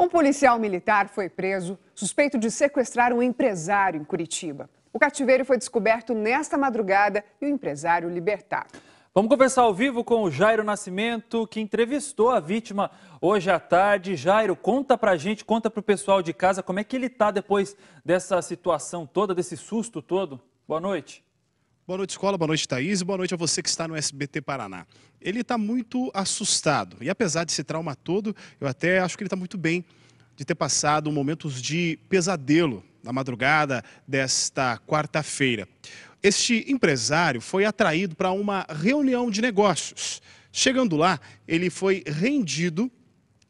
Um policial militar foi preso, suspeito de sequestrar um empresário em Curitiba. O cativeiro foi descoberto nesta madrugada e o empresário libertado. Vamos conversar ao vivo com o Jairo Nascimento, que entrevistou a vítima hoje à tarde. Jairo, conta pra gente, conta pro pessoal de casa como é que ele tá depois dessa situação toda, desse susto todo. Boa noite. Boa noite, escola. Boa noite, Thaís. Boa noite a você que está no SBT Paraná. Ele está muito assustado. E apesar desse trauma todo, eu até acho que ele está muito bem de ter passado momentos de pesadelo na madrugada desta quarta-feira. Este empresário foi atraído para uma reunião de negócios. Chegando lá, ele foi rendido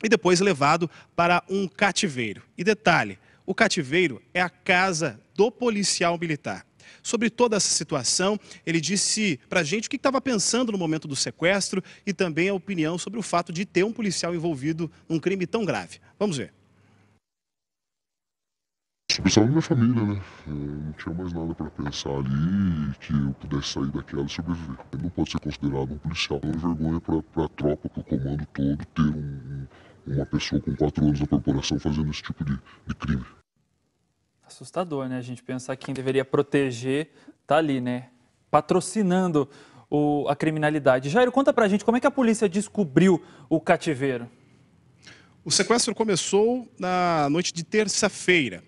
e depois levado para um cativeiro. E detalhe: o cativeiro é a casa do policial militar. Sobre toda essa situação, ele disse para a gente o que estava pensando no momento do sequestro e também a opinião sobre o fato de ter um policial envolvido num crime tão grave. Vamos ver. Sobre saúde minha família, né? Eu não tinha mais nada para pensar ali que eu pudesse sair daquela e sobreviver. Ele não pode ser considerado um policial. É uma vergonha para a tropa, para o comando todo, ter um, uma pessoa com quatro anos na corporação fazendo esse tipo de, de crime. Assustador, né? A gente pensar que quem deveria proteger está ali, né? Patrocinando o, a criminalidade. Jairo, conta pra gente como é que a polícia descobriu o cativeiro. O sequestro começou na noite de terça-feira.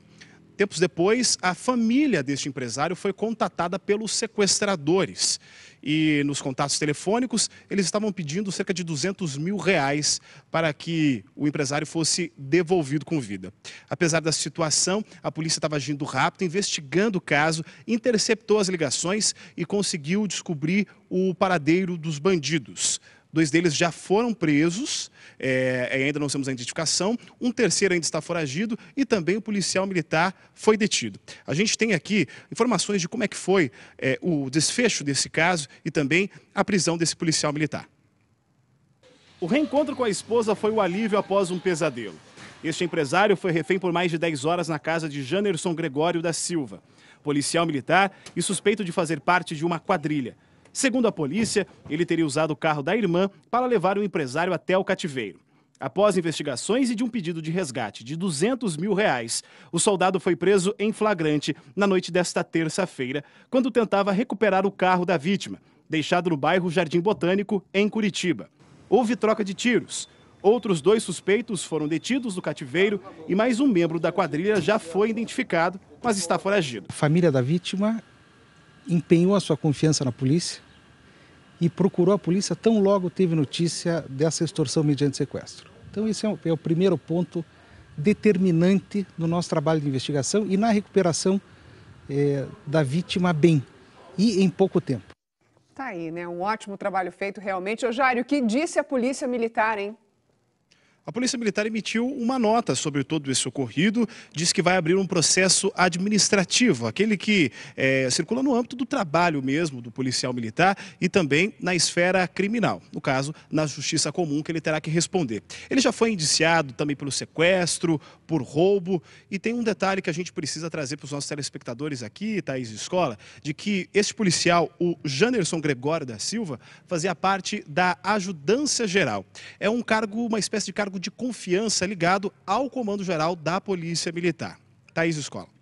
Tempos depois, a família deste empresário foi contatada pelos sequestradores e nos contatos telefônicos, eles estavam pedindo cerca de 200 mil reais para que o empresário fosse devolvido com vida. Apesar da situação, a polícia estava agindo rápido, investigando o caso, interceptou as ligações e conseguiu descobrir o paradeiro dos bandidos. Dois deles já foram presos, é, ainda não temos a identificação. Um terceiro ainda está foragido e também o policial militar foi detido. A gente tem aqui informações de como é que foi é, o desfecho desse caso e também a prisão desse policial militar. O reencontro com a esposa foi o alívio após um pesadelo. Este empresário foi refém por mais de 10 horas na casa de Janerson Gregório da Silva, policial militar e suspeito de fazer parte de uma quadrilha. Segundo a polícia, ele teria usado o carro da irmã para levar o empresário até o cativeiro. Após investigações e de um pedido de resgate de 200 mil reais, o soldado foi preso em flagrante na noite desta terça-feira, quando tentava recuperar o carro da vítima, deixado no bairro Jardim Botânico, em Curitiba. Houve troca de tiros. Outros dois suspeitos foram detidos do cativeiro e mais um membro da quadrilha já foi identificado, mas está foragido. A família da vítima empenhou a sua confiança na polícia e procurou a polícia tão logo teve notícia dessa extorsão mediante sequestro. Então, esse é o, é o primeiro ponto determinante no nosso trabalho de investigação e na recuperação é, da vítima bem e em pouco tempo. Tá aí, né? Um ótimo trabalho feito realmente. Ô Jário, o que disse a polícia militar, hein? A Polícia Militar emitiu uma nota sobre todo esse ocorrido, diz que vai abrir um processo administrativo, aquele que é, circula no âmbito do trabalho mesmo do policial militar e também na esfera criminal, no caso, na justiça comum que ele terá que responder. Ele já foi indiciado também pelo sequestro, por roubo e tem um detalhe que a gente precisa trazer para os nossos telespectadores aqui, Thaís Escola, de que este policial, o Janerson Gregório da Silva, fazia parte da ajudância geral. É um cargo, uma espécie de cargo cargo de confiança ligado ao Comando Geral da Polícia Militar. Thaís Escola.